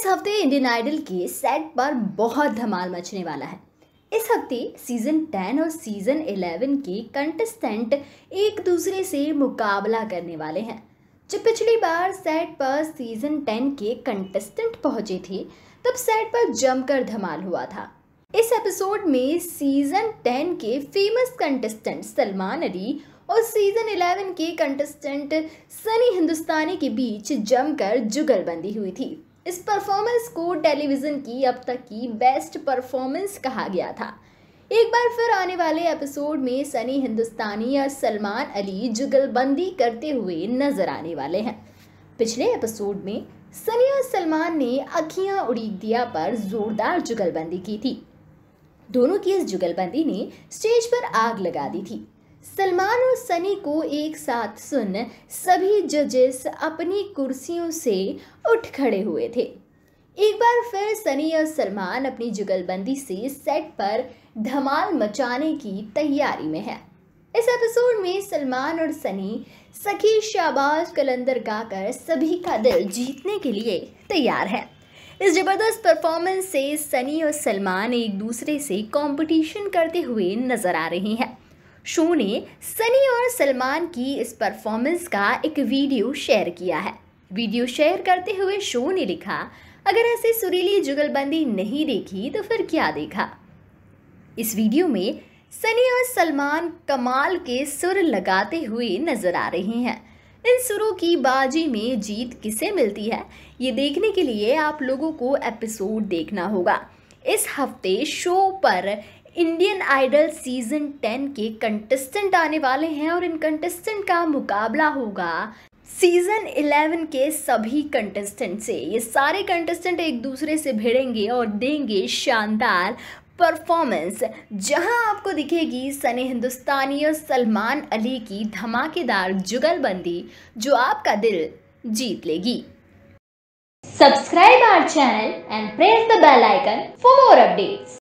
इस हफ्ते Indian idol के सेट पर बहुत धमाल मचने वाला है इस हफ्ते सीजन टेन और सीजन इलेवन के कंटेस्टेंट एक दूसरे से मुकाबला करने वाले हैं जब पिछली बार सेट पर सीजन टेन के कंटेस्टेंट पहुंचे थे तब सेट पर जमकर धमाल हुआ था इस एपिसोड में सीजन टेन के फेमस कंटेस्टेंट सलमान अली और सीजन इलेवन के कंटेस्टेंट सनी हिंदुस्तानी के बीच जमकर जुगलबंदी हुई थी इस परफॉर्मेंस को टेलीविज़न की अब तक की बेस्ट परफॉर्मेंस कहा गया था एक बार फिर आने वाले एपिसोड में सनी हिंदुस्तानी और सलमान अली जुगलबंदी करते हुए नजर आने वाले हैं पिछले एपिसोड में सनी और सलमान ने अखियां उड़ीक दिया पर जोरदार जुगलबंदी की थी दोनों की इस जुगलबंदी ने स्टेज पर आग लगा दी थी सलमान और सनी को एक साथ सुन सभी जजेस अपनी कुर्सियों से उठ खड़े हुए थे एक बार फिर सनी और सलमान अपनी जुगलबंदी से सेट पर धमाल मचाने की तैयारी में है इस एपिसोड में सलमान और सनी सखी शाबाज कलंदर गाकर सभी का दिल जीतने के लिए तैयार है इस ज़बरदस्त परफॉर्मेंस से सनी और सलमान एक दूसरे से कंपटीशन करते हुए नज़र आ रहे हैं शो ने सनी और सलमान की इस परफॉर्मेंस का एक वीडियो शेयर किया है वीडियो शेयर करते हुए शो ने लिखा अगर ऐसे सुरीली जुगलबंदी नहीं देखी तो फिर क्या देखा इस वीडियो में सनी और सलमान कमाल के सुर लगाते हुए नजर आ रहे हैं इन सुरों की बाजी में जीत किसे मिलती है ये देखने के लिए आप लोगों को एपिसोड देखना होगा इस हफ्ते शो पर इंडियन आइडल सीजन टेन के कंटेस्टेंट आने वाले हैं और इन कंटेस्टेंट का मुकाबला होगा सीजन इलेवन के सभी कंटेस्टेंट से ये सारे कंटेस्टेंट एक दूसरे से भिड़ेंगे और देंगे शानदार परफॉर्मेंस जहां आपको दिखेगी सने हिंदुस्तानी और सलमान अली की धमाकेदार जुगलबंदी जो आपका दिल जीत लेगी subscribe our channel and press the bell icon for more updates